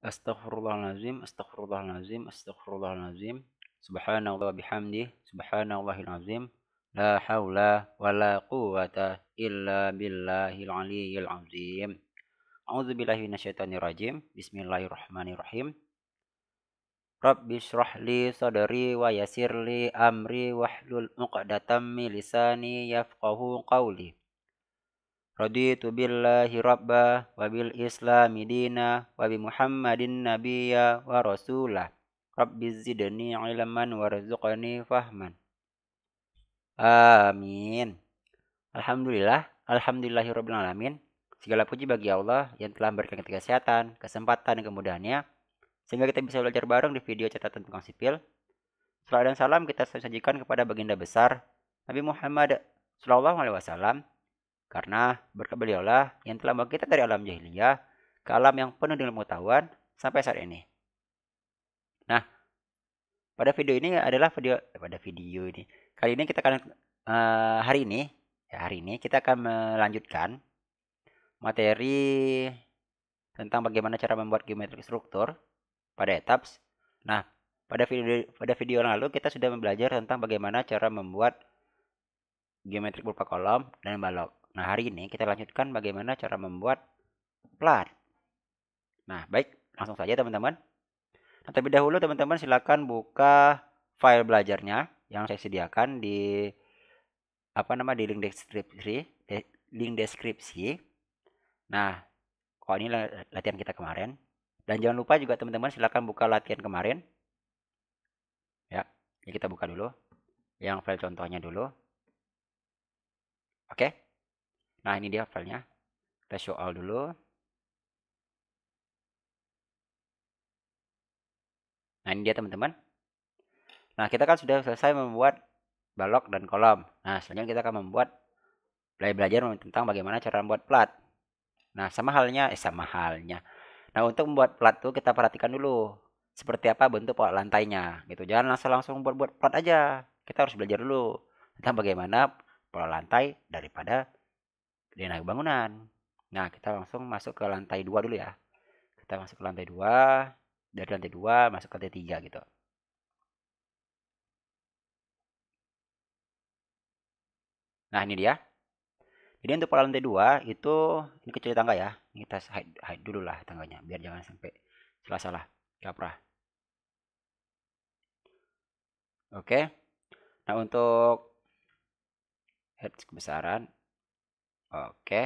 Astaghfirullahalazim, astaghfirullahalazim, astaghfirullahalazim. Subhanallah bihamdi, subhanallahil azim. La haula wa la quwata illa billahil aliyyil azim. A'udzu billahi minasyaitonir rajim. Bismillahirrahmanirrahim. Rabbi syrah li sadri wa yassir li amri wahlul 'uqdatam min lisani yafqahu qawli. Raditu billahi rabba wa bil islami dina wa bi muhammadin nabiyya wa rasulah. Rabbi zidni ilman warzuqni fahman. Amin. Alhamdulillah, alhamdulillahirabbil alamin. Segala puji bagi Allah yang telah memberikan kita kesehatan, kesempatan dan kemudahannya sehingga kita bisa belajar bareng di video catatan tentang sipil. Salam dan salam kita sajikan kepada baginda besar Nabi Muhammad Sallallahu Alaihi Wasallam karena berkat lah yang telah kita dari alam jahiliyah ke alam yang penuh dengan pengetahuan sampai saat ini. Nah, pada video ini adalah video pada video ini. Kali ini kita akan eh, hari ini ya hari ini kita akan melanjutkan materi tentang bagaimana cara membuat geometrik struktur pada ETAPS. Nah, pada video pada video lalu kita sudah belajar tentang bagaimana cara membuat geometrik berupa kolom dan balok. Nah, hari ini kita lanjutkan bagaimana cara membuat plat. Nah, baik, langsung saja teman-teman. Nah, terlebih dahulu teman-teman silakan buka file belajarnya yang saya sediakan di apa nama di link deskripsi, link deskripsi. Nah, kalau ini latihan kita kemarin. Dan jangan lupa juga teman-teman silakan buka latihan kemarin. Ya, ini kita buka dulu yang file contohnya dulu. Oke. Okay. Nah, ini dia filenya. Kita show all dulu. Nah, ini dia teman-teman. Nah, kita kan sudah selesai membuat balok dan kolom. Nah, selanjutnya kita akan membuat belajar tentang bagaimana cara membuat plat. Nah, sama halnya, eh sama halnya. Nah, untuk membuat plat tuh kita perhatikan dulu seperti apa bentuk pola lantainya gitu. Jangan langsung-langsung buat plat aja. Kita harus belajar dulu tentang bagaimana pola lantai daripada dia naik bangunan nah kita langsung masuk ke lantai dua dulu ya kita masuk ke lantai dua dari lantai dua masuk ke lantai tiga gitu nah ini dia jadi untuk pola lantai dua itu ini kecil tangga ya ini kita hide, hide dulu lah tangganya biar jangan sampai salah-salah kaprah oke nah untuk head kebesaran Oke.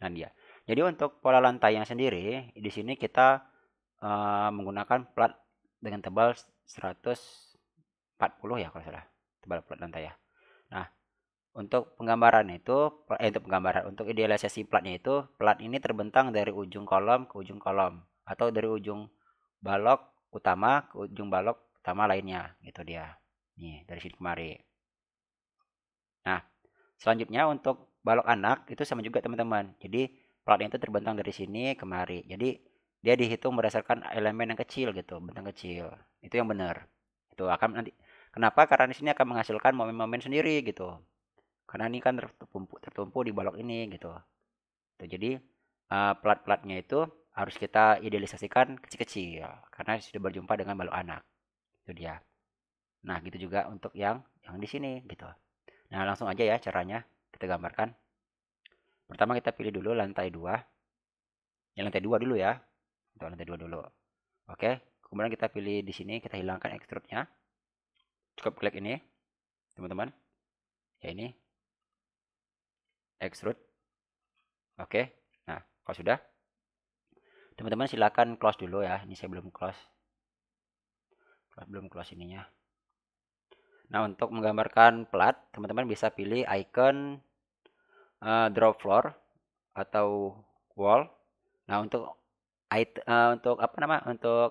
Nah, dia. Jadi untuk pola lantainya sendiri, di sini kita uh, menggunakan plat dengan tebal 140 ya kalau salah. Tebal plat lantai ya. Nah, untuk penggambaran itu eh untuk penggambaran untuk idealisasi platnya itu plat ini terbentang dari ujung kolom ke ujung kolom atau dari ujung balok utama ke ujung balok utama lainnya gitu dia nih dari sini kemari nah selanjutnya untuk balok anak itu sama juga teman-teman. Jadi platnya itu terbentang dari sini kemari. Jadi dia dihitung berdasarkan elemen yang kecil gitu, bentang kecil. Itu yang benar. Itu akan nanti kenapa? Karena di sini akan menghasilkan momen-momen sendiri gitu. Karena ini kan tertumpu, tertumpu di balok ini gitu. Tuh, jadi uh, plat-platnya itu harus kita idealisasikan kecil-kecil karena sudah berjumpa dengan balok anak. Itu dia. Nah, gitu juga untuk yang yang di sini gitu. Nah, langsung aja ya caranya kita gambarkan. Pertama kita pilih dulu lantai 2. Ya lantai 2 dulu ya. Untuk lantai 2 dulu. Oke, kemudian kita pilih di sini kita hilangkan extrude-nya. Cukup klik ini, teman-teman. Ya ini. Extrude. Oke. Nah, kalau sudah teman-teman silakan close dulu ya. Ini saya belum close. Belum close ininya. Nah, untuk menggambarkan plat, teman-teman bisa pilih icon uh, draw floor atau wall. Nah, untuk uh, untuk apa nama? Untuk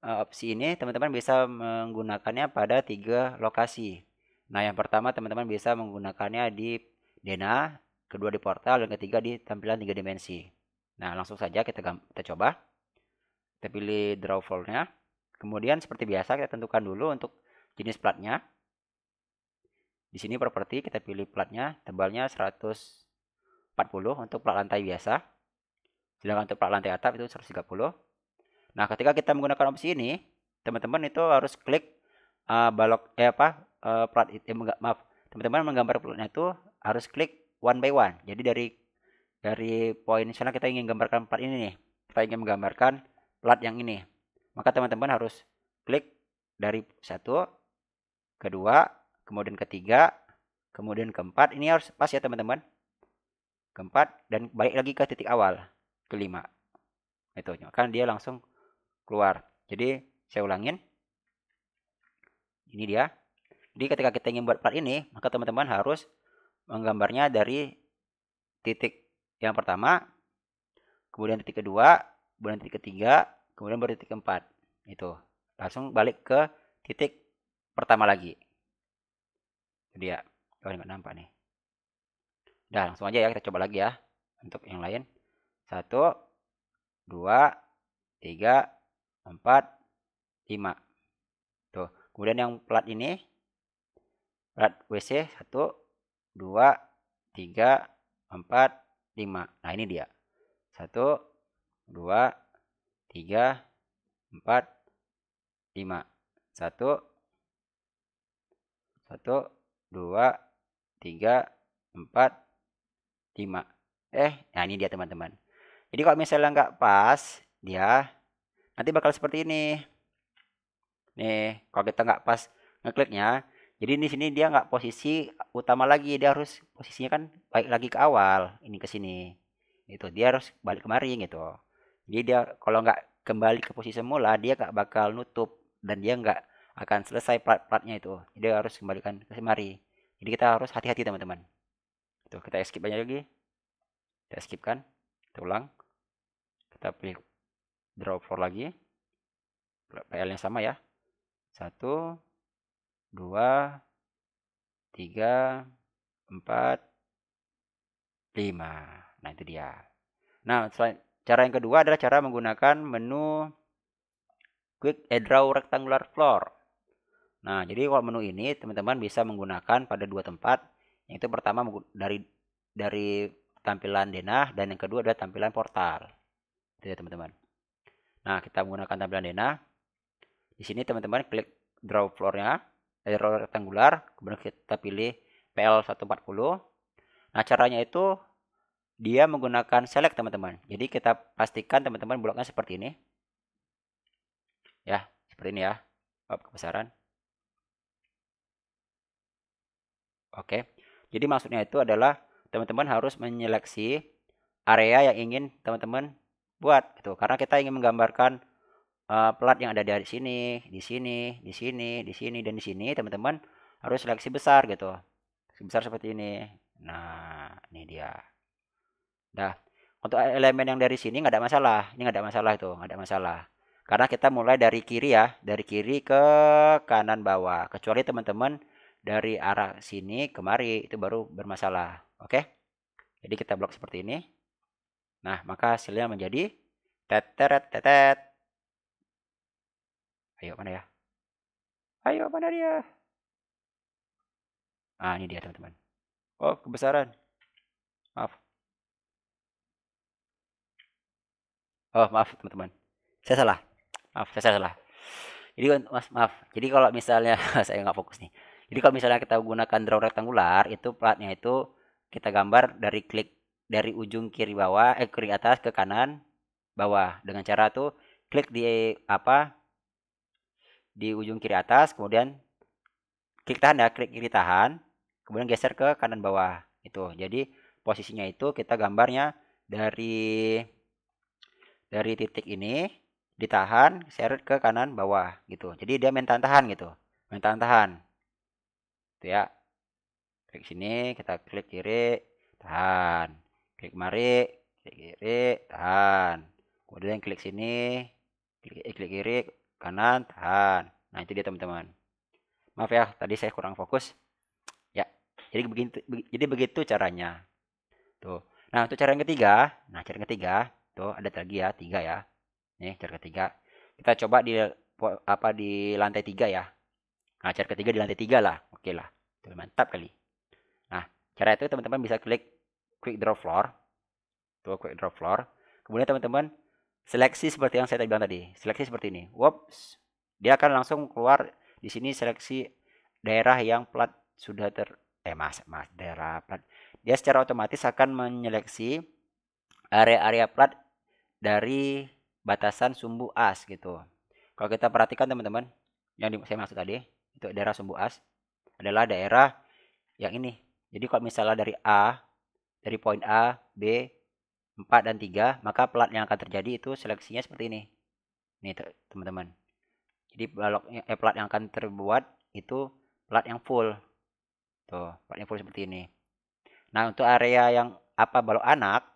uh, opsi ini teman-teman bisa menggunakannya pada tiga lokasi. Nah, yang pertama teman-teman bisa menggunakannya di Dena, kedua di portal, dan ketiga di tampilan tiga dimensi. Nah, langsung saja kita kita coba. Kita pilih draw floor-nya. Kemudian seperti biasa kita tentukan dulu untuk jenis platnya. Di sini properti kita pilih platnya, tebalnya 140 untuk plat lantai biasa. Sedangkan untuk plat lantai atap itu 130. Nah, ketika kita menggunakan opsi ini, teman-teman itu harus klik uh, balok eh apa? Uh, plat eh, maaf, teman-teman menggambar platnya itu harus klik one by one. Jadi dari dari poin sana kita ingin gambarkan plat ini nih. Kita ingin menggambarkan plat yang ini. Maka teman-teman harus klik dari satu, kedua, kemudian ketiga, kemudian keempat. Ini harus pas ya teman-teman. Keempat dan balik lagi ke titik awal, kelima. Itu, kan dia langsung keluar. Jadi saya ulangin. Ini dia. Jadi ketika kita ingin buat plat ini, maka teman-teman harus menggambarnya dari titik yang pertama, kemudian titik kedua, kemudian titik ketiga, kemudian baru titik keempat. Itu. Langsung balik ke titik pertama lagi jadi ya oh nggak nampak nih udah langsung aja ya kita coba lagi ya untuk yang lain satu dua tiga empat lima tuh kemudian yang plat ini plat WC satu dua tiga empat lima nah ini dia satu dua tiga empat lima satu satu dua, tiga, empat, lima. Eh, nah ini dia teman-teman. Jadi kalau misalnya nggak pas, dia nanti bakal seperti ini. Nih, kalau kita nggak pas ngekliknya, jadi di sini dia nggak posisi utama lagi, dia harus posisinya kan baik lagi ke awal, ini ke sini. Itu dia harus balik kemari gitu. Jadi dia kalau nggak kembali ke posisi semula, dia nggak bakal nutup dan dia nggak akan selesai plat-platnya itu jadi harus kembalikan ke semari jadi kita harus hati-hati teman-teman tuh kita skip aja lagi kita skip kan kita ulang kita pilih draw floor lagi PL yang sama ya satu dua tiga empat lima nah itu dia nah selain, cara yang kedua adalah cara menggunakan menu quick draw rectangular floor Nah, jadi kalau menu ini teman-teman bisa menggunakan pada dua tempat. Yang itu pertama dari dari tampilan denah dan yang kedua adalah tampilan portal. Itu ya teman-teman. Nah, kita menggunakan tampilan denah. Di sini teman-teman klik draw floor-nya, eh, draw rectangular, kemudian kita pilih PL140. Nah, caranya itu dia menggunakan select teman-teman. Jadi kita pastikan teman-teman bloknya seperti ini. Ya, seperti ini ya. Oh, kebesaran. Oke. Jadi maksudnya itu adalah teman-teman harus menyeleksi area yang ingin teman-teman buat gitu. Karena kita ingin menggambarkan uh, plat yang ada di sini, di sini, di sini, di sini dan di sini, teman-teman harus seleksi besar gitu. sebesar seperti ini. Nah, ini dia. Dah. Untuk elemen yang dari sini nggak ada masalah. Ini nggak ada masalah itu, nggak ada masalah. Karena kita mulai dari kiri ya, dari kiri ke kanan bawah. Kecuali teman-teman dari arah sini kemari itu baru bermasalah oke okay? jadi kita blok seperti ini nah maka hasilnya menjadi teteret tetet ayo mana ya ayo mana dia ah ini dia teman-teman oh kebesaran maaf oh maaf teman-teman saya salah maaf saya salah jadi mas maaf jadi kalau misalnya saya nggak fokus nih jadi kalau misalnya kita gunakan draw rectangular itu platnya itu kita gambar dari klik dari ujung kiri bawah eh kiri atas ke kanan bawah dengan cara tuh klik di apa di ujung kiri atas kemudian klik tahan ya klik kiri tahan kemudian geser ke kanan bawah itu jadi posisinya itu kita gambarnya dari dari titik ini ditahan seret ke kanan bawah gitu jadi dia main tahan gitu main tahan gitu ya klik sini kita klik kiri tahan klik mari klik kiri tahan kemudian klik sini klik, eh, klik kiri kanan tahan nah itu dia teman-teman maaf ya tadi saya kurang fokus ya jadi begitu jadi begitu caranya tuh nah untuk cara yang ketiga nah cara yang ketiga tuh ada lagi ya tiga ya nih cara ketiga kita coba di apa di lantai tiga ya Nah, cara ketiga di lantai tiga lah. Oke okay lah. Mantap kali. Nah, cara itu teman-teman bisa klik quick draw floor. Tuh quick draw floor. Kemudian teman-teman seleksi seperti yang saya tadi bilang tadi. Seleksi seperti ini. Whoops. Dia akan langsung keluar di sini seleksi daerah yang plat sudah ter eh mas, mas daerah plat. Dia secara otomatis akan menyeleksi area-area plat dari batasan sumbu as gitu. Kalau kita perhatikan teman-teman yang saya maksud tadi, untuk daerah sumbu as adalah daerah yang ini. Jadi kalau misalnya dari A, dari poin A, B, 4 dan 3, maka plat yang akan terjadi itu seleksinya seperti ini. ini teman-teman. Jadi balok, eh, plat yang akan terbuat itu plat yang full. Tuh, plat yang full seperti ini. Nah, untuk area yang apa balok anak,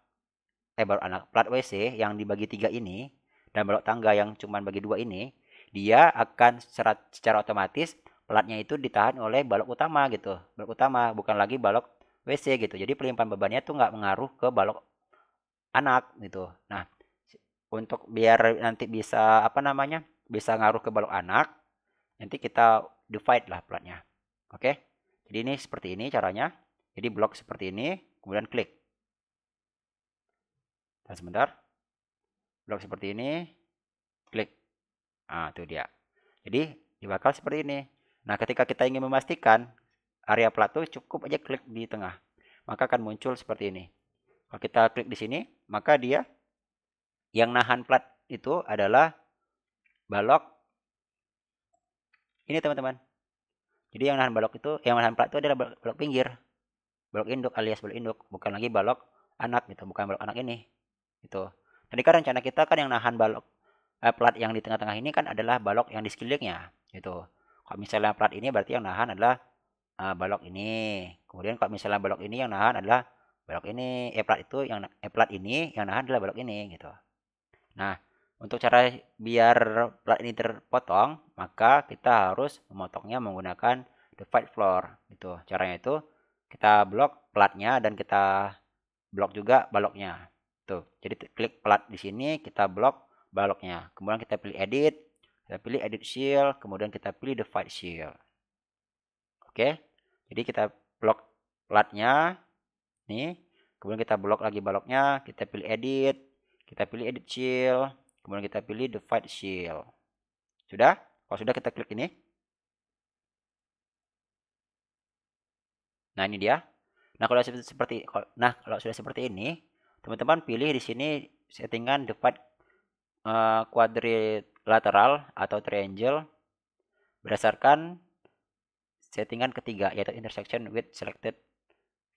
eh balok anak, plat WC yang dibagi tiga ini, dan balok tangga yang cuma bagi dua ini, dia akan secara, secara otomatis pelatnya itu ditahan oleh balok utama gitu balok utama bukan lagi balok WC gitu jadi pelimpahan bebannya tuh nggak mengaruh ke balok anak gitu nah untuk biar nanti bisa apa namanya bisa ngaruh ke balok anak nanti kita divide lah platnya oke jadi ini seperti ini caranya jadi blok seperti ini kemudian klik dan nah, sebentar blok seperti ini Nah, itu dia. Jadi, dibakar seperti ini. Nah, ketika kita ingin memastikan area plato, cukup aja klik di tengah. Maka akan muncul seperti ini. Kalau kita klik di sini, maka dia yang nahan plat itu adalah balok ini teman-teman. Jadi yang nahan balok itu, yang nahan plat itu adalah balok, pinggir. Balok induk alias balok induk, bukan lagi balok anak gitu, bukan balok anak ini. Itu. Tadi kan rencana kita kan yang nahan balok eh, plat yang di tengah-tengah ini kan adalah balok yang di sekelilingnya gitu kalau misalnya plat ini berarti yang nahan adalah uh, balok ini kemudian kalau misalnya balok ini yang nahan adalah balok ini eh plat itu yang eh plat ini yang nahan adalah balok ini gitu nah untuk cara biar plat ini terpotong maka kita harus memotongnya menggunakan divide floor gitu caranya itu kita blok platnya dan kita blok juga baloknya tuh gitu. jadi klik plat di sini kita blok baloknya. Kemudian kita pilih edit, kita pilih edit shield, kemudian kita pilih divide shield. Oke. Jadi kita blok platnya nih, kemudian kita blok lagi baloknya, kita pilih edit, kita pilih edit shield, kemudian kita pilih divide shield. Sudah? Kalau sudah kita klik ini. Nah, ini dia. Nah, kalau sudah seperti nah, kalau sudah seperti ini, teman-teman pilih di sini settingan divide quadrilateral eh, atau triangle berdasarkan settingan ketiga yaitu intersection with selected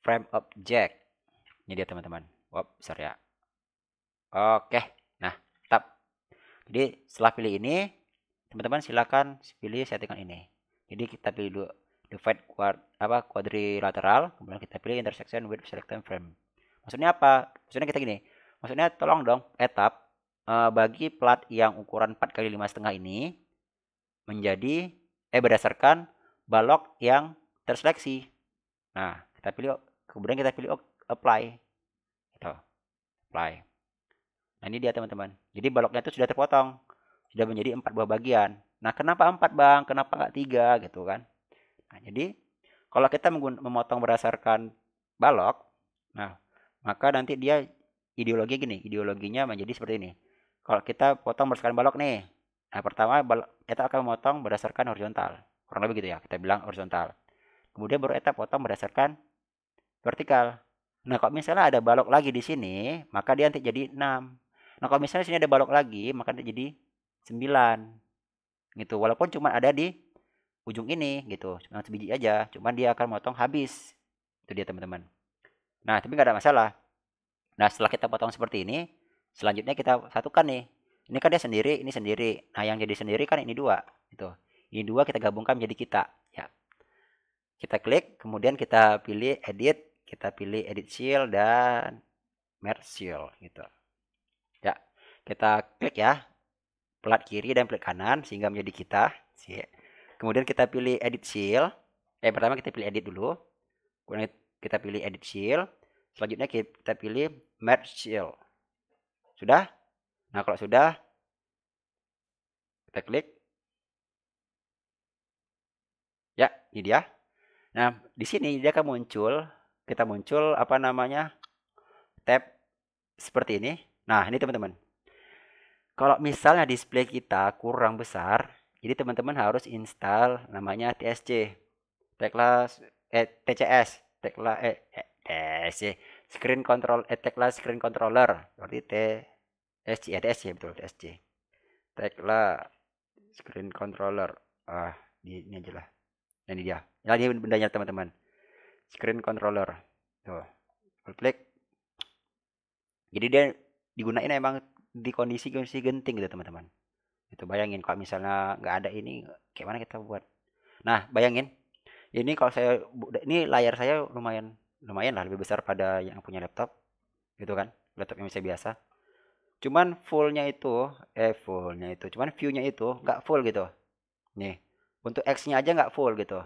frame object. Ini dia teman-teman. Wop, besar ya. Oke. Nah, tap. Jadi setelah pilih ini, teman-teman silakan pilih settingan ini. Jadi kita pilih dulu divide quad, apa quadrilateral, kemudian kita pilih intersection with selected frame. Maksudnya apa? Maksudnya kita gini. Maksudnya tolong dong etap eh, Eh, bagi plat yang ukuran 4 kali lima setengah ini menjadi eh berdasarkan balok yang terseleksi. Nah, kita pilih kemudian kita pilih apply. Gitu. Apply. Nah, ini dia teman-teman. Jadi baloknya itu sudah terpotong. Sudah menjadi empat buah bagian. Nah, kenapa empat Bang? Kenapa nggak tiga gitu kan? Nah, jadi kalau kita memotong berdasarkan balok, nah, maka nanti dia ideologi gini, ideologinya menjadi seperti ini kalau kita potong berdasarkan balok nih nah pertama balok, kita akan memotong berdasarkan horizontal kurang lebih gitu ya kita bilang horizontal kemudian baru kita potong berdasarkan vertikal nah kalau misalnya ada balok lagi di sini maka dia nanti jadi 6 nah kalau misalnya di sini ada balok lagi maka nanti jadi 9 gitu walaupun cuma ada di ujung ini gitu cuma sebiji aja cuman dia akan memotong habis itu dia teman-teman nah tapi nggak ada masalah nah setelah kita potong seperti ini selanjutnya kita satukan nih ini kan dia sendiri ini sendiri nah yang jadi sendiri kan ini dua itu ini dua kita gabungkan menjadi kita ya kita klik kemudian kita pilih edit kita pilih edit seal dan merge seal gitu ya kita klik ya plat kiri dan plat kanan sehingga menjadi kita sih kemudian kita pilih edit seal eh pertama kita pilih edit dulu kemudian kita pilih edit seal selanjutnya kita pilih merge seal sudah? Nah, kalau sudah kita klik. Ya, ini dia. Nah, di sini dia akan muncul, kita muncul apa namanya? tab seperti ini. Nah, ini teman-teman. Kalau misalnya display kita kurang besar, jadi teman-teman harus install namanya TSC. Teklas eh, TCS, tekla eh, eh TSC screen control eh, screen controller berarti T SC ya DSC betul TSC taglah screen controller ah ini, ini aja lah ini dia ya ini bendanya teman-teman screen controller tuh full klik jadi dia digunain emang di kondisi kondisi genting gitu teman-teman itu bayangin kalau misalnya nggak ada ini kayak mana kita buat nah bayangin ini kalau saya ini layar saya lumayan lumayan lah lebih besar pada yang punya laptop gitu kan laptop yang biasa cuman fullnya itu eh fullnya itu cuman viewnya itu nggak full gitu nih untuk X-nya aja nggak full gitu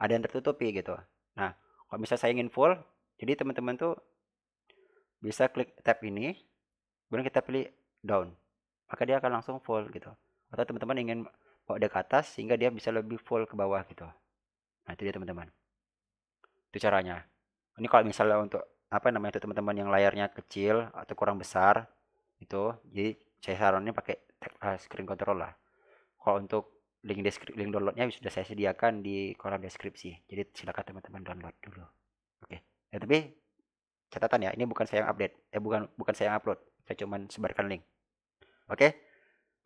ada yang tertutupi gitu nah kalau misalnya saya ingin full jadi teman-teman tuh bisa klik tab ini kemudian kita pilih down maka dia akan langsung full gitu atau teman-teman ingin bawa dia ke atas sehingga dia bisa lebih full ke bawah gitu nah itu dia teman-teman itu caranya ini kalau misalnya untuk apa namanya itu teman-teman yang layarnya kecil atau kurang besar itu jadi saya sarannya pakai eh, screen control lah kalau untuk link deskripsi link downloadnya sudah saya sediakan di kolom deskripsi jadi silakan teman-teman download dulu oke okay. Eh, ya, tapi catatan ya ini bukan saya yang update eh bukan bukan saya yang upload saya cuma sebarkan link oke okay.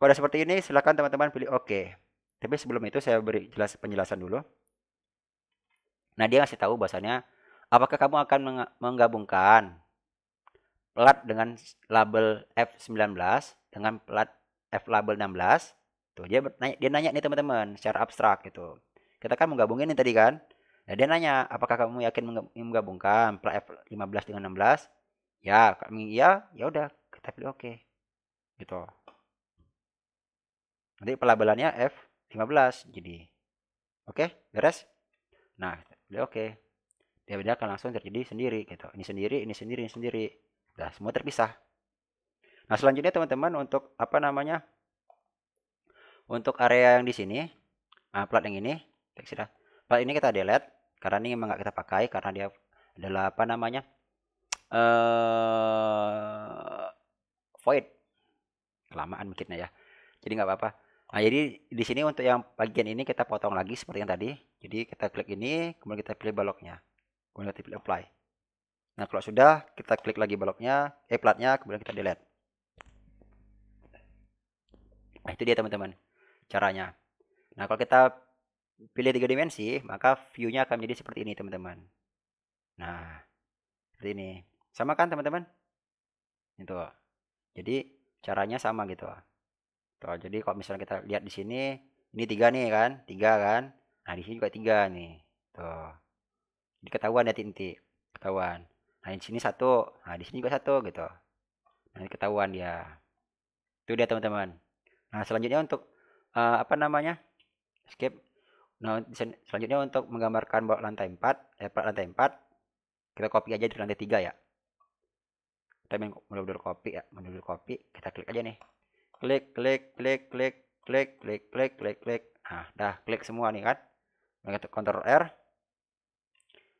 pada seperti ini silakan teman-teman pilih oke okay. tapi sebelum itu saya beri jelas penjelasan dulu nah dia ngasih tahu bahasanya Apakah kamu akan menggabungkan plat dengan label F19 dengan plat F label 16? Tuh dia nanya, dia nanya nih teman-teman secara abstrak gitu. Kita kan menggabungin nih tadi kan. Nah, dia nanya, apakah kamu yakin menggabungkan plat F15 dengan 16? Ya, kami iya, ya udah, kita pilih oke. Okay. Gitu. Nanti pelabelannya F15 jadi. Oke, okay, beres? Nah, pilih oke. Okay beda akan langsung terjadi sendiri gitu. Ini sendiri, ini sendiri, ini sendiri. Nah, semua terpisah. Nah, selanjutnya teman-teman untuk apa namanya? Untuk area yang di sini, nah, plat yang ini, sudah. Plat ini kita delete karena ini memang nggak kita pakai karena dia adalah apa namanya? uh, void. Kelamaan mikirnya ya. Jadi nggak apa-apa. Nah, jadi di sini untuk yang bagian ini kita potong lagi seperti yang tadi. Jadi kita klik ini, kemudian kita pilih baloknya kemudian kita pilih apply nah kalau sudah kita klik lagi baloknya eh platnya kemudian kita delete nah itu dia teman-teman caranya nah kalau kita pilih tiga dimensi maka view-nya akan menjadi seperti ini teman-teman nah seperti ini sama kan teman-teman itu jadi caranya sama gitu Tuh, jadi kalau misalnya kita lihat di sini, ini tiga nih kan, tiga kan. Nah di sini juga tiga nih. Tuh. Jadi ketahuan ya inti, ketahuan. Nah di sini satu, nah di sini juga satu gitu. Nah, ketahuan dia. Itu dia teman-teman. Nah selanjutnya untuk uh, apa namanya? Skip. Nah selanjutnya untuk menggambarkan bawah lantai 4, eh, lantai 4 kita copy aja di lantai 3 ya. Kita menu dulu copy ya, menu copy. Kita klik aja nih. Klik, klik, klik, klik, klik, klik, klik, klik, klik. Nah, dah klik semua nih kan. Kita kontrol R,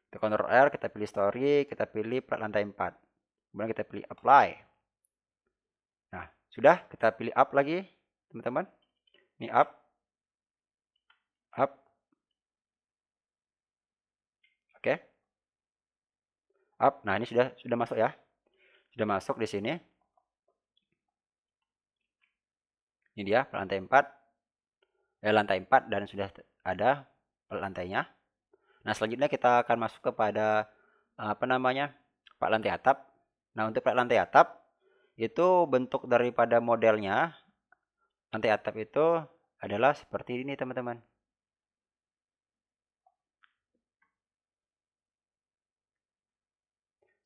kita Ctrl R kita pilih story kita pilih plat lantai 4 kemudian kita pilih apply nah sudah kita pilih up lagi teman-teman ini up up oke okay. up nah ini sudah sudah masuk ya sudah masuk di sini ini dia lantai 4 eh, lantai 4 dan sudah ada lantainya Nah, selanjutnya kita akan masuk kepada eh, apa namanya? Pak lantai atap. Nah, untuk Pak lantai atap itu bentuk daripada modelnya lantai atap itu adalah seperti ini, teman-teman.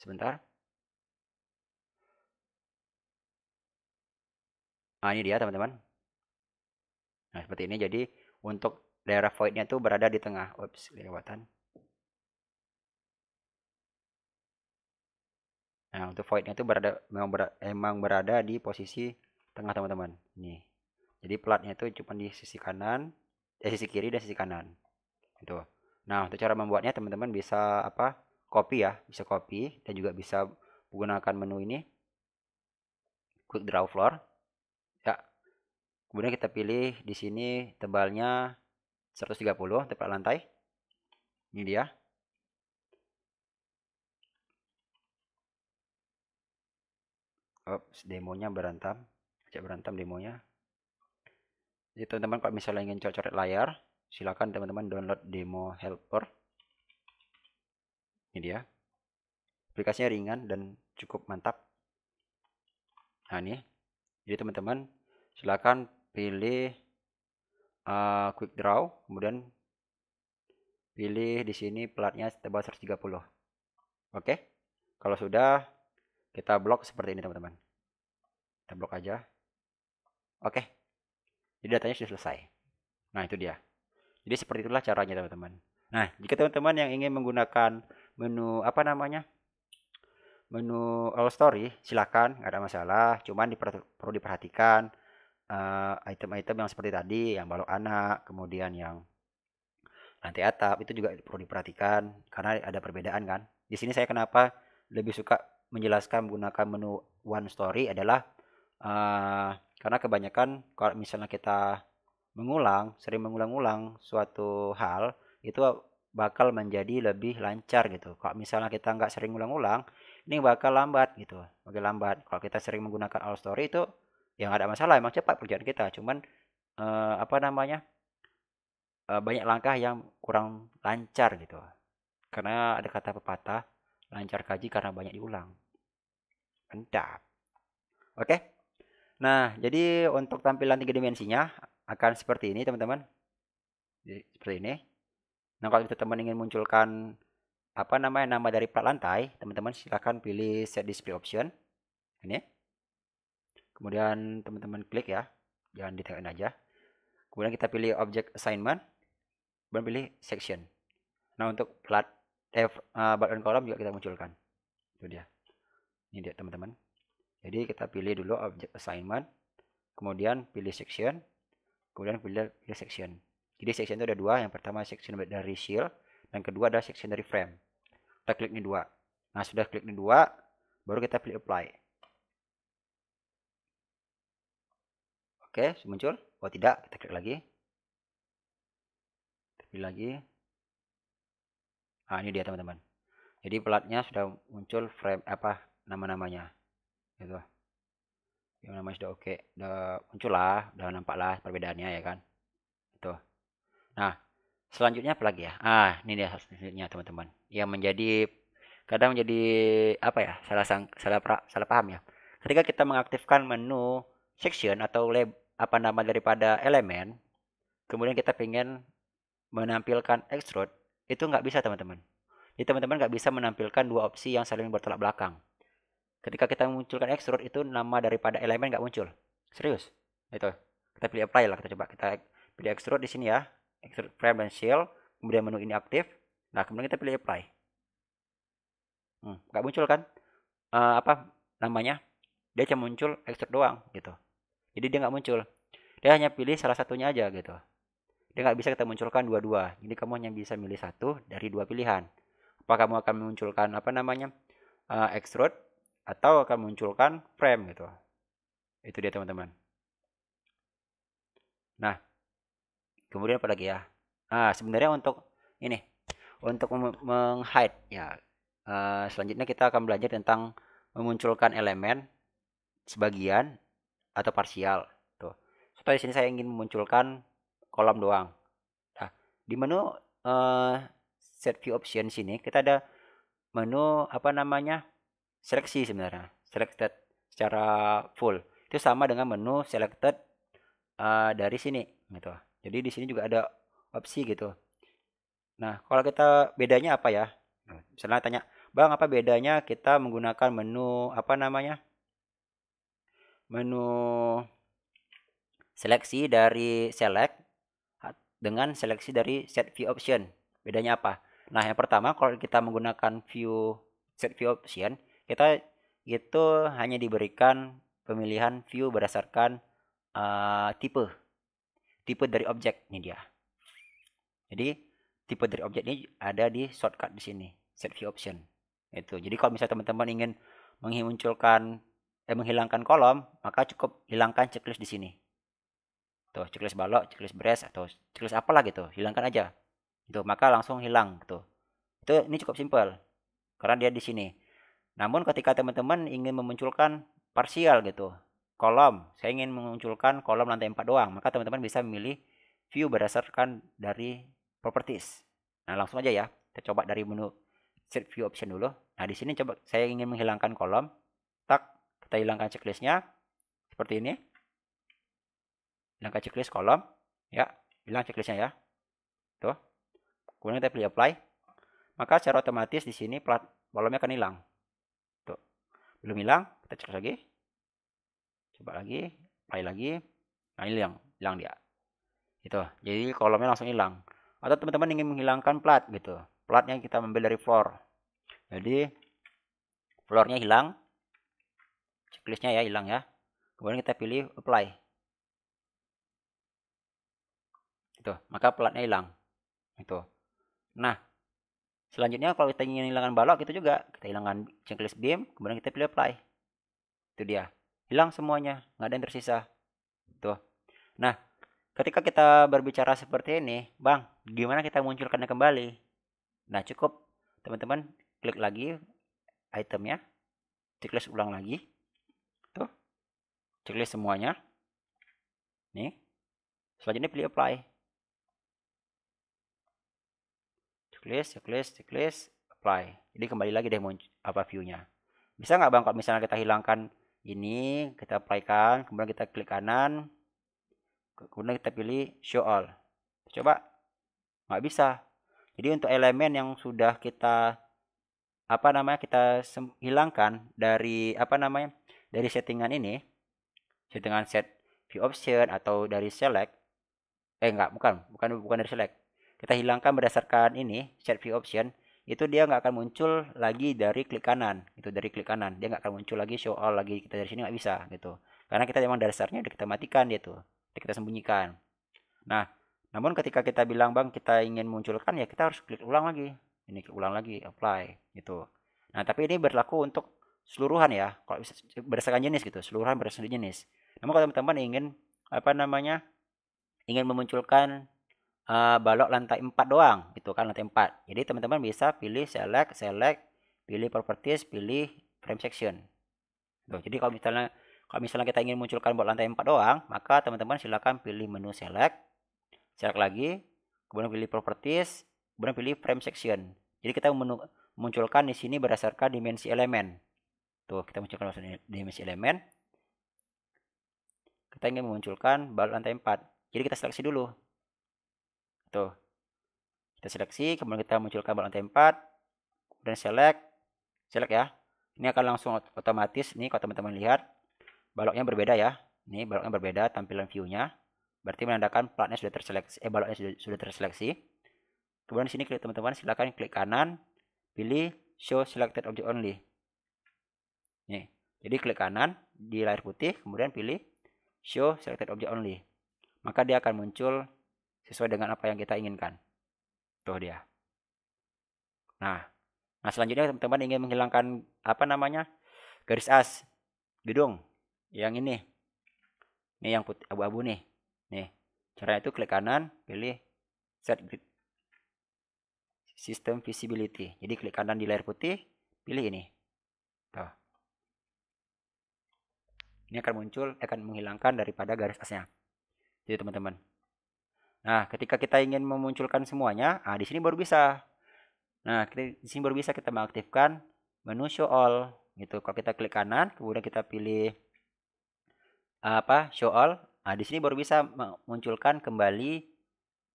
Sebentar. Nah, ini dia, teman-teman. Nah, seperti ini. Jadi, untuk daerah voidnya itu berada di tengah. Ups, kelewatan. Nah, untuk voidnya itu berada memang berada, emang berada di posisi tengah teman-teman. Nih. Jadi platnya itu cuma di sisi kanan, eh sisi kiri dan sisi kanan. Itu. Nah, untuk cara membuatnya teman-teman bisa apa? Copy ya, bisa copy dan juga bisa menggunakan menu ini quick draw floor. Ya. Kemudian kita pilih di sini tebalnya 130 tepat lantai. Ini dia. oh, demonya berantem ajak berantem demonya jadi teman-teman kalau misalnya ingin coret-coret layar silakan teman-teman download demo helper ini dia aplikasinya ringan dan cukup mantap nah ini jadi teman-teman silakan pilih uh, quick draw kemudian pilih di sini platnya tebal 130 oke okay? kalau sudah kita blok seperti ini teman-teman. Kita blok aja. Oke. Jadi datanya sudah selesai. Nah itu dia. Jadi seperti itulah caranya teman-teman. Nah jika teman-teman yang ingin menggunakan menu apa namanya menu all story silakan nggak ada masalah. Cuman diper perlu diperhatikan eh, item-item uh, yang seperti tadi yang balok anak kemudian yang nanti atap itu juga perlu diperhatikan karena ada perbedaan kan. Di sini saya kenapa lebih suka menjelaskan menggunakan menu one story adalah uh, karena kebanyakan kalau misalnya kita mengulang, sering mengulang-ulang suatu hal itu bakal menjadi lebih lancar gitu. Kalau misalnya kita nggak sering ulang-ulang, ini bakal lambat gitu, bagi lambat. Kalau kita sering menggunakan all story itu yang ada masalah, emang cepat kerjaan kita. Cuman uh, apa namanya uh, banyak langkah yang kurang lancar gitu. Karena ada kata pepatah, lancar kaji karena banyak diulang. Mantap. Oke. Nah, jadi untuk tampilan tiga dimensinya akan seperti ini, teman-teman. Seperti ini. Nah, kalau teman-teman ingin munculkan apa namanya nama dari plat lantai, teman-teman silahkan pilih set display option. Ini. Kemudian teman-teman klik ya. Jangan ditekan aja. Kemudian kita pilih object assignment. Kemudian pilih section. Nah, untuk plat F uh, button column juga kita munculkan. Itu dia ini dia teman-teman jadi kita pilih dulu objek assignment kemudian pilih section kemudian pilih, pilih section jadi section itu ada dua yang pertama section dari shield dan kedua ada section dari frame kita klik ini dua nah sudah klik ini dua baru kita pilih apply oke muncul oh tidak kita klik lagi kita pilih lagi nah ini dia teman-teman jadi pelatnya sudah muncul frame apa nama-namanya gitu yang namanya sudah oke okay. udah muncul lah udah nampak lah perbedaannya ya kan itu nah selanjutnya apa lagi ya ah ini dia selanjutnya teman-teman yang menjadi kadang menjadi apa ya salah sang, salah pra, salah paham ya ketika kita mengaktifkan menu section atau lab, apa nama daripada elemen kemudian kita pengen menampilkan extrude itu nggak bisa teman-teman jadi teman-teman nggak bisa menampilkan dua opsi yang saling bertolak belakang ketika kita munculkan extrude itu nama daripada elemen nggak muncul serius itu kita pilih apply lah kita coba kita pilih extrude di sini ya extrude frame dan shell kemudian menu ini aktif nah kemudian kita pilih apply hmm, nggak muncul kan uh, apa namanya dia cuma muncul extrude doang gitu jadi dia nggak muncul dia hanya pilih salah satunya aja gitu dia nggak bisa kita munculkan dua-dua jadi kamu hanya bisa milih satu dari dua pilihan apa kamu akan munculkan apa namanya uh, extrude atau akan munculkan frame gitu. Itu dia teman-teman. Nah, kemudian apa lagi ya? Nah, sebenarnya untuk ini untuk menghide ya. Uh, selanjutnya kita akan belajar tentang memunculkan elemen sebagian atau parsial. Tuh. So, di sini saya ingin memunculkan kolom doang. Nah, di menu uh, set view option sini kita ada menu apa namanya? seleksi sebenarnya selected secara full itu sama dengan menu selected uh, dari sini gitu jadi di sini juga ada opsi gitu nah kalau kita bedanya apa ya nah, misalnya tanya bang apa bedanya kita menggunakan menu apa namanya menu seleksi dari select dengan seleksi dari set view option bedanya apa nah yang pertama kalau kita menggunakan view set view option kita itu hanya diberikan pemilihan view berdasarkan uh, tipe. Tipe dari objek ini dia. Jadi tipe dari objek ini ada di shortcut di sini, set view option. Itu. Jadi kalau misalnya teman-teman ingin menghimunculkan eh, menghilangkan kolom, maka cukup hilangkan checklist di sini. Tuh, checklist balok, checklist beres atau checklist apalah gitu, hilangkan aja. Itu, maka langsung hilang tuh Itu ini cukup simpel. Karena dia di sini. Namun ketika teman-teman ingin memunculkan parsial gitu, kolom, saya ingin memunculkan kolom lantai 4 doang, maka teman-teman bisa memilih view berdasarkan dari properties. Nah, langsung aja ya. Kita coba dari menu set view option dulu. Nah, di sini coba saya ingin menghilangkan kolom. Tak, kita hilangkan checklistnya seperti ini. Hilangkan checklist kolom, ya. Hilang checklistnya ya. Tuh. Kemudian kita pilih apply. Maka secara otomatis di sini kolomnya akan hilang belum hilang kita cek lagi coba lagi play lagi nah ini hilang hilang dia itu jadi kolomnya langsung hilang atau teman-teman ingin menghilangkan plat gitu platnya kita ambil dari floor jadi floornya hilang checklistnya ya hilang ya kemudian kita pilih apply itu maka platnya hilang itu nah Selanjutnya kalau kita ingin hilangkan balok itu juga kita hilangkan checklist beam, kemudian kita pilih apply. Itu dia. Hilang semuanya, nggak ada yang tersisa. Tuh. Nah, ketika kita berbicara seperti ini, Bang, gimana kita munculkannya kembali? Nah, cukup teman-teman klik lagi itemnya, checklist ulang lagi. Tuh. Checklist semuanya. Nih. Selanjutnya pilih apply. checklist, checklist, checklist, apply. Jadi kembali lagi deh apa view-nya. Bisa nggak Bang kalau misalnya kita hilangkan ini, kita apply-kan, kemudian kita klik kanan, kemudian kita pilih show all. Coba nggak bisa. Jadi untuk elemen yang sudah kita apa namanya kita hilangkan dari apa namanya dari settingan ini settingan set view option atau dari select eh enggak bukan bukan bukan dari select kita hilangkan berdasarkan ini chat view option itu dia nggak akan muncul lagi dari klik kanan itu dari klik kanan dia nggak akan muncul lagi show all lagi kita dari sini nggak bisa gitu karena kita memang dasarnya udah kita matikan dia tuh udah kita sembunyikan nah namun ketika kita bilang bang kita ingin munculkan ya kita harus klik ulang lagi ini klik ulang lagi apply gitu nah tapi ini berlaku untuk seluruhan ya kalau bisa berdasarkan jenis gitu seluruhan berdasarkan jenis namun kalau teman-teman ingin apa namanya ingin memunculkan uh, balok lantai 4 doang itu kan lantai 4 jadi teman-teman bisa pilih select select pilih properties pilih frame section tuh jadi kalau misalnya kalau misalnya kita ingin munculkan balok lantai 4 doang maka teman-teman silahkan pilih menu select select lagi kemudian pilih properties kemudian pilih frame section jadi kita menu munculkan di sini berdasarkan dimensi elemen tuh kita munculkan dimensi elemen kita ingin memunculkan balok lantai 4 jadi kita seleksi dulu Tuh. Gitu. Kita seleksi, kemudian kita munculkan balon tempat, kemudian select, select ya. Ini akan langsung otomatis, nih kalau teman-teman lihat, baloknya berbeda ya. Ini baloknya berbeda tampilan viewnya Berarti menandakan platnya sudah terseleksi, eh baloknya sudah, sudah terseleksi. Kemudian di sini klik teman-teman, silakan klik kanan, pilih show selected object only. Nih. Jadi klik kanan di layar putih, kemudian pilih show selected object only. Maka dia akan muncul sesuai dengan apa yang kita inginkan. Tuh dia. Nah, nah selanjutnya teman-teman ingin menghilangkan apa namanya? garis as gedung yang ini. Ini yang putih abu-abu nih. Nih. Caranya itu klik kanan, pilih set grid system visibility. Jadi klik kanan di layar putih, pilih ini. Tuh ini akan muncul akan menghilangkan daripada garis asnya jadi teman-teman Nah, ketika kita ingin memunculkan semuanya, ah di sini baru bisa. Nah, di sini baru bisa kita mengaktifkan menu show all gitu. Kalau kita klik kanan, kemudian kita pilih ah, apa? Show all. Nah, di sini baru bisa memunculkan kembali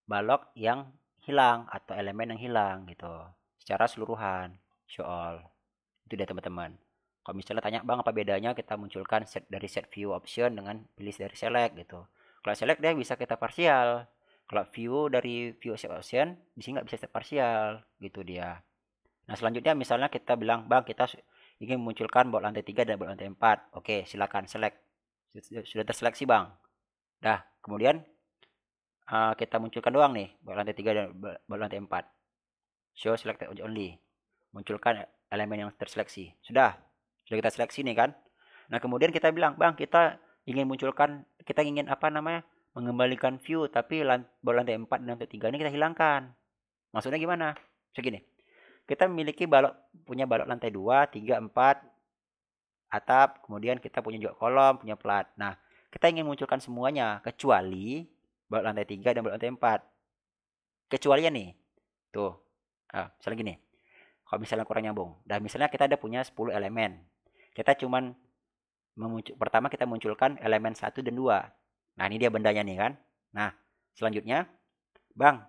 balok yang hilang atau elemen yang hilang gitu secara seluruhan show all itu dia teman-teman kalau misalnya tanya bang apa bedanya kita munculkan set dari set view option dengan pilih dari select gitu kalau select dia bisa kita parsial kalau view dari view option di sini nggak bisa set parsial gitu dia. Nah, selanjutnya misalnya kita bilang, "Bang, kita ingin memunculkan bot lantai 3 dan bot lantai 4." Oke, silakan select. Sudah terseleksi, Bang. Dah, kemudian uh, kita munculkan doang nih, bot lantai 3 dan bot lantai 4. Show select only. Munculkan elemen yang terseleksi. Sudah. Sudah kita seleksi nih kan. Nah, kemudian kita bilang, "Bang, kita ingin munculkan kita ingin apa namanya? mengembalikan view tapi lantai 4 dan lantai 3 ini kita hilangkan. Maksudnya gimana? Segini. Kita memiliki balok punya balok lantai 2, 3, 4 atap, kemudian kita punya juga kolom, punya plat. Nah, kita ingin munculkan semuanya kecuali balok lantai 3 dan balok lantai 4. Kecuali ya nih. Tuh. Ah, misalnya gini. Kalau misalnya kurang nyambung. Dan misalnya kita ada punya 10 elemen. Kita cuman memuncul, pertama kita munculkan elemen 1 dan 2 Nah, ini dia bendanya nih kan. Nah, selanjutnya, Bang,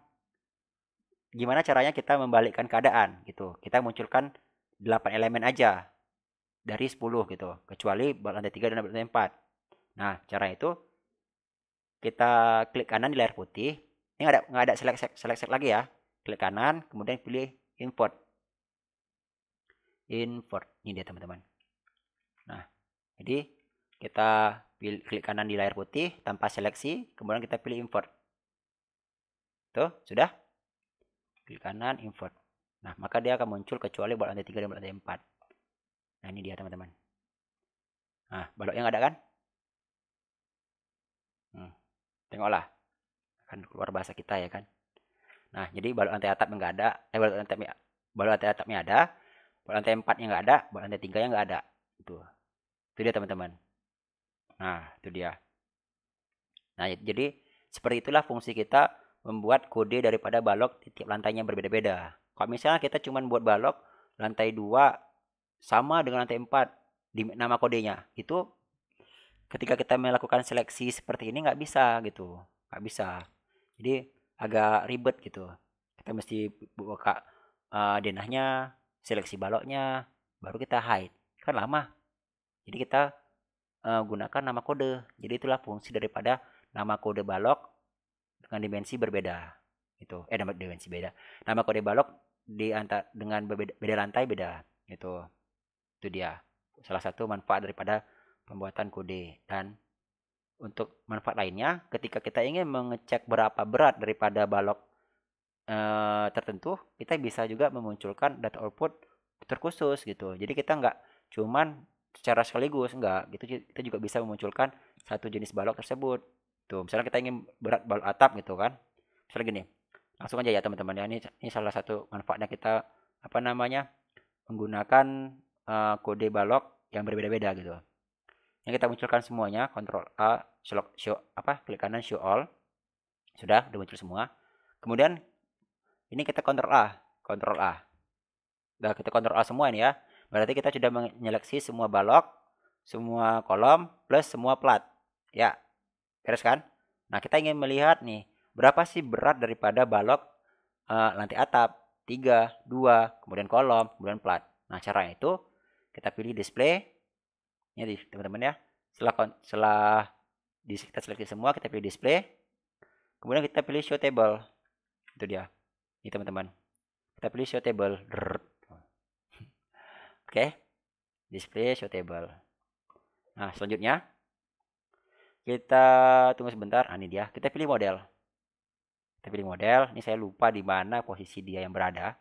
gimana caranya kita membalikkan keadaan gitu. Kita munculkan 8 elemen aja dari 10 gitu, kecuali lantai 3 dan lantai 4. Nah, cara itu kita klik kanan di layar putih. Ini nggak ada nggak ada select, select select lagi ya. Klik kanan, kemudian pilih import. Import ini dia teman-teman. Nah, jadi kita Pilih, klik kanan di layar putih tanpa seleksi, kemudian kita pilih import. Tuh, sudah? Klik kanan import. Nah, maka dia akan muncul kecuali buat lantai 3 dan lantai 4. Nah, ini dia teman-teman. Nah, balok yang ada kan? Hmm, tengoklah. Akan keluar bahasa kita ya kan? Nah, jadi balok lantai atap nggak ada, eh balok lantai balok lantai atapnya ada, balok lantai 4 yang enggak ada, balok lantai 3 yang enggak ada. Itu. Itu dia teman-teman. Nah, itu dia. Nah, jadi seperti itulah fungsi kita membuat kode daripada balok tiap lantainya berbeda-beda. Kalau misalnya kita cuma buat balok lantai 2 sama dengan lantai 4 di nama kodenya, itu ketika kita melakukan seleksi seperti ini nggak bisa gitu, nggak bisa. Jadi agak ribet gitu. Kita mesti buka uh, eh, denahnya, seleksi baloknya, baru kita hide. Kan lama. Jadi kita uh, gunakan nama kode. Jadi itulah fungsi daripada nama kode balok dengan dimensi berbeda. Itu eh nama dimensi beda. Nama kode balok di antar dengan berbeda, beda lantai beda. Itu itu dia salah satu manfaat daripada pembuatan kode dan untuk manfaat lainnya ketika kita ingin mengecek berapa berat daripada balok e, tertentu kita bisa juga memunculkan data output terkhusus gitu jadi kita nggak cuman secara sekaligus enggak gitu kita juga bisa memunculkan satu jenis balok tersebut tuh misalnya kita ingin berat balok atap gitu kan misalnya gini langsung aja ya teman-teman ya ini ini salah satu manfaatnya kita apa namanya menggunakan uh, kode balok yang berbeda-beda gitu yang kita munculkan semuanya kontrol A show, show apa klik kanan show all sudah udah muncul semua kemudian ini kita kontrol A kontrol A Nah, kita kontrol A semua ini ya Berarti kita sudah menyeleksi semua balok, semua kolom, plus semua plat. Ya, beres kan? Nah, kita ingin melihat nih, berapa sih berat daripada balok uh, lantai atap? 3, 2, kemudian kolom, kemudian plat. Nah, cara itu kita pilih display. Ini ya, teman-teman ya. Setelah, setelah kita seleksi semua, kita pilih display. Kemudian kita pilih show table. Itu dia. Ini teman-teman. Kita pilih show table. Drrr. Oke. Okay. Display table. Nah, selanjutnya kita tunggu sebentar. Ah, ini dia. Kita pilih model. Kita pilih model. Ini saya lupa di mana posisi dia yang berada.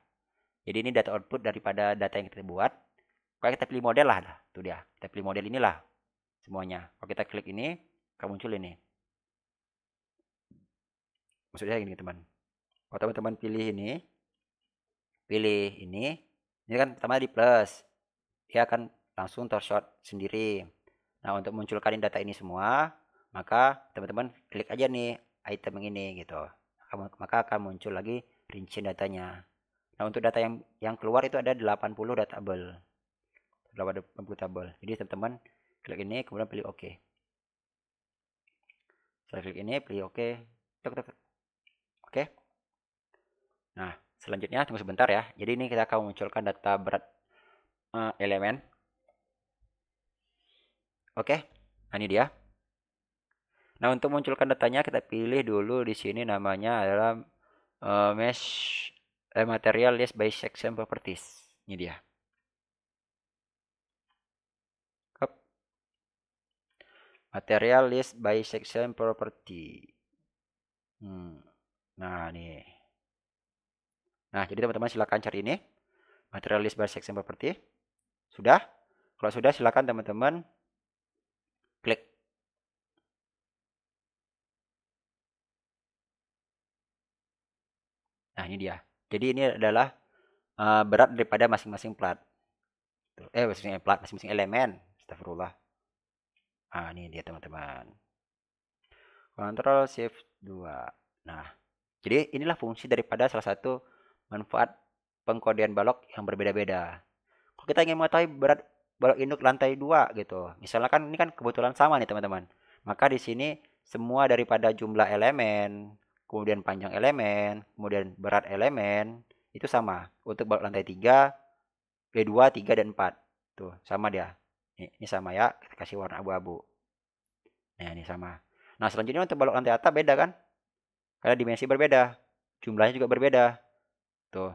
Jadi ini data output daripada data yang kita buat. Kalau kita pilih model lah. Itu dia. Kita pilih model inilah semuanya. Kalau kita klik ini, akan muncul ini. Maksudnya ini teman. Kalau teman-teman pilih ini, pilih ini, ini kan pertama di plus dia akan langsung tershort sendiri. Nah, untuk munculkan data ini semua, maka teman-teman klik aja nih item yang ini gitu. Maka akan muncul lagi rincian datanya. Nah, untuk data yang yang keluar itu ada 80 data tabel. 80 tabel. Jadi teman-teman klik ini kemudian pilih oke. OK. Saya klik ini, pilih oke. OK. Oke. Oke. Nah, selanjutnya tunggu sebentar ya. Jadi ini kita akan munculkan data berat uh, elemen. Oke, okay, ini dia. Nah, untuk munculkan datanya kita pilih dulu di sini namanya adalah uh, mesh eh, material list by section properties. Ini dia. Hop. Material list by section property. Hmm. Nah, nih. Nah, jadi teman-teman silakan cari ini. Material list by section property. Sudah? Kalau sudah silakan teman-teman klik. Nah, ini dia. Jadi ini adalah uh, berat daripada masing-masing plat. Gitu. Eh, masing-masing plat, masing-masing elemen. Astagfirullah. Ah, ini dia teman-teman. Ctrl Shift 2. Nah, jadi inilah fungsi daripada salah satu manfaat pengkodean balok yang berbeda-beda kita ingin mengetahui berat balok induk lantai 2 gitu. Misalnya kan ini kan kebetulan sama nih teman-teman. Maka di sini semua daripada jumlah elemen, kemudian panjang elemen, kemudian berat elemen itu sama untuk balok lantai 3, B2, 3 dan 4. Tuh, sama dia. Ini, ini sama ya, kita kasih warna abu-abu. Nah, ini sama. Nah, selanjutnya untuk balok lantai atas beda kan? Karena dimensi berbeda, jumlahnya juga berbeda. Tuh.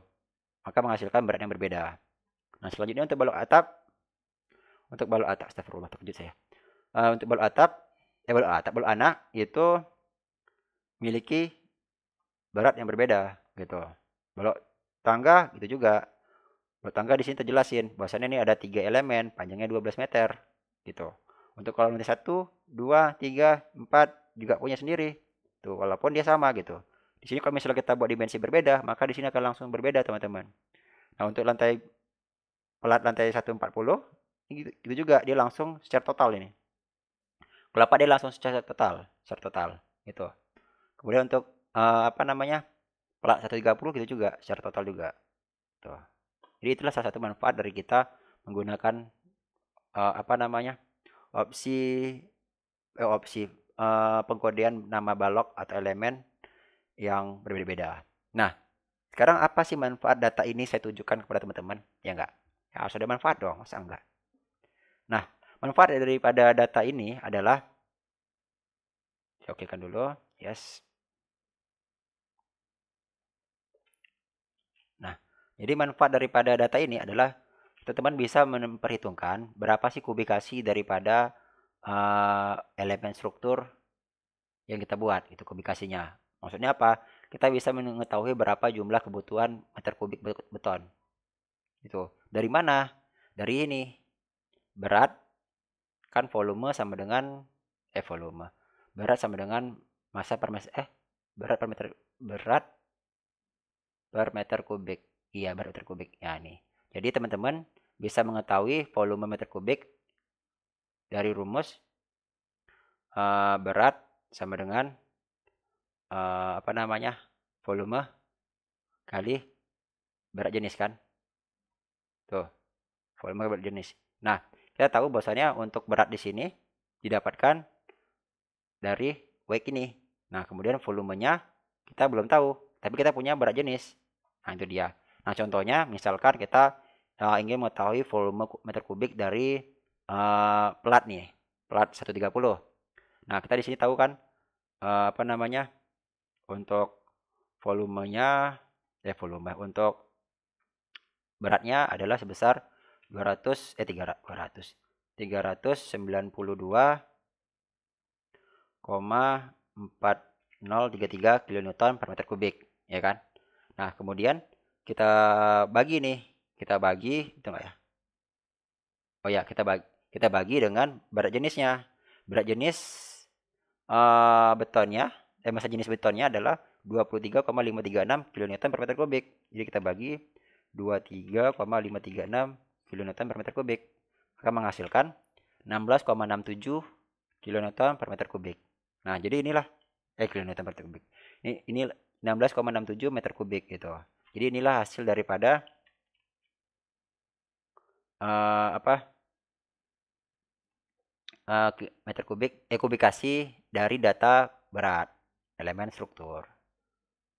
Maka menghasilkan berat yang berbeda. Nah, selanjutnya untuk balok atap untuk balok atap astagfirullah terkejut saya. Uh, untuk balok atap eh balok atap balok anak itu memiliki berat yang berbeda gitu. Balok tangga gitu juga. Balok tangga di sini terjelasin bahwasannya ini ada tiga elemen, panjangnya 12 meter gitu. Untuk kolom lantai satu, dua, tiga, empat juga punya sendiri. Tuh, walaupun dia sama gitu. Di sini kalau misalnya kita buat dimensi berbeda, maka di sini akan langsung berbeda, teman-teman. Nah, untuk lantai pelat lantai 140 gitu, gitu, juga dia langsung secara total ini kelapa dia langsung secara total secara total gitu kemudian untuk uh, apa namanya pelat 130 gitu juga secara total juga tuh gitu. jadi itulah salah satu manfaat dari kita menggunakan uh, apa namanya opsi eh, opsi uh, pengkodean nama balok atau elemen yang berbeda-beda nah sekarang apa sih manfaat data ini saya tunjukkan kepada teman-teman ya enggak Ya, harus ada manfaat dong, masa enggak? Nah, manfaat daripada data ini adalah saya okekan dulu, yes. Nah, jadi manfaat daripada data ini adalah teman-teman bisa memperhitungkan berapa sih kubikasi daripada uh, elemen struktur yang kita buat itu kubikasinya. Maksudnya apa? Kita bisa mengetahui berapa jumlah kebutuhan meter kubik beton. Itu. Dari mana? Dari ini. Berat kan volume sama dengan eh volume. Berat sama dengan massa per meter eh berat per meter berat per meter kubik. Iya, berat meter kubik. Ya ini. Jadi teman-teman bisa mengetahui volume meter kubik dari rumus uh, berat sama dengan uh, apa namanya volume kali berat jenis kan Tuh, volume jenis. Nah, kita tahu bahwasanya untuk berat di sini didapatkan dari weight ini. Nah, kemudian volumenya kita belum tahu, tapi kita punya berat jenis. Nah, itu dia. Nah, contohnya misalkan kita uh, ingin mengetahui volume meter kubik dari uh, eh, pelat nih, plat 130. Nah, kita di sini tahu kan uh, apa namanya? Untuk volumenya eh volume untuk beratnya adalah sebesar 200 eh 300 200 392,4033 kilonewton per meter kubik ya kan nah kemudian kita bagi nih kita bagi itu enggak ya oh ya kita bagi kita bagi dengan berat jenisnya berat jenis uh, betonnya eh masa jenis betonnya adalah 23,536 kilonewton per meter kubik jadi kita bagi 23,536 kilonewton per meter kubik. Maka menghasilkan 16,67 kilonewton per meter kubik. Nah, jadi inilah eh kilonewton per meter kubik. Ini ini 16,67 meter kubik gitu. Jadi inilah hasil daripada uh, apa? Uh, meter kubik eh kubikasi dari data berat elemen struktur.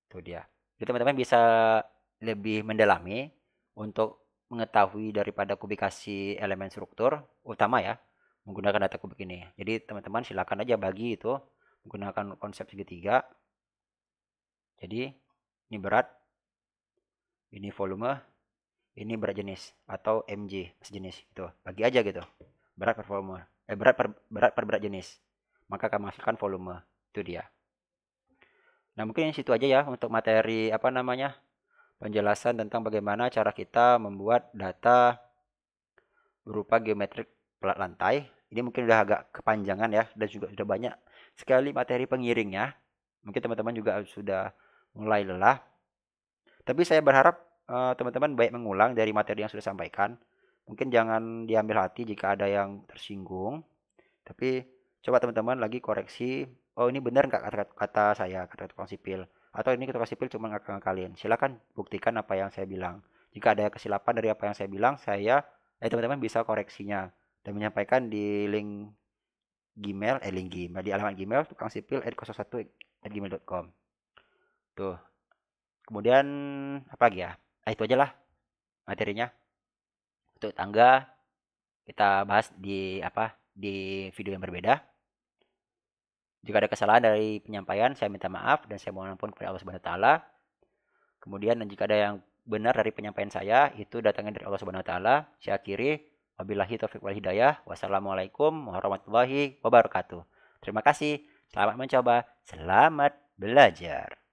Itu dia. Jadi teman-teman bisa lebih mendalami untuk mengetahui daripada kubikasi elemen struktur utama ya menggunakan data kubik ini. Jadi teman-teman silakan aja bagi itu menggunakan konsep segitiga. Jadi ini berat, ini volume, ini berat jenis atau mg sejenis itu Bagi aja gitu. Berat per volume, eh berat per berat per berat jenis. Maka akan masukkan volume. Itu dia. Nah, mungkin situ aja ya untuk materi apa namanya? penjelasan tentang bagaimana cara kita membuat data berupa geometrik pelat lantai. Ini mungkin sudah agak kepanjangan ya dan juga sudah banyak sekali materi pengiringnya. Mungkin teman-teman juga sudah mulai lelah. Tapi saya berharap eh, teman-teman uh, baik mengulang dari materi yang sudah sampaikan. Mungkin jangan diambil hati jika ada yang tersinggung. Tapi coba teman-teman lagi koreksi. Oh ini benar nggak kata, kata saya, kata kata sipil atau ini kita ketua pil cuma ke kalian silakan buktikan apa yang saya bilang jika ada kesilapan dari apa yang saya bilang saya eh teman-teman bisa koreksinya dan menyampaikan di link Gmail eh link Gmail di alamat Gmail tukang sipil at 01 at gmail.com tuh kemudian apa lagi ya nah, itu aja lah materinya untuk tangga kita bahas di apa di video yang berbeda jika ada kesalahan dari penyampaian, saya minta maaf dan saya mohon ampun kepada Allah Subhanahu wa taala. Kemudian jika ada yang benar dari penyampaian saya, itu datangnya dari Allah Subhanahu wa taala. Saya akhiri wabillahi taufik wal hidayah. Wassalamualaikum warahmatullahi wabarakatuh. Terima kasih. Selamat mencoba, selamat belajar.